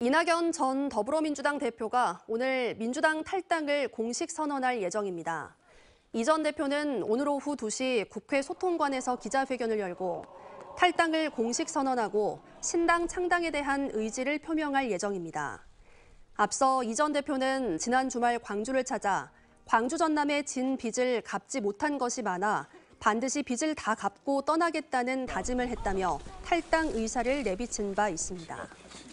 이낙연 전 더불어민주당 대표가 오늘 민주당 탈당을 공식 선언할 예정입니다. 이 전 대표는 오늘 오후 2시 국회 소통관에서 기자회견을 열고 탈당을 공식 선언하고 신당 창당에 대한 의지를 표명할 예정입니다. 앞서 이 전 대표는 지난 주말 광주를 찾아 광주 전남의 진 빚을 갚지 못한 것이 많아 반드시 빚을 다 갚고 떠나겠다는 다짐을 했다며 탈당 의사를 내비친 바 있습니다.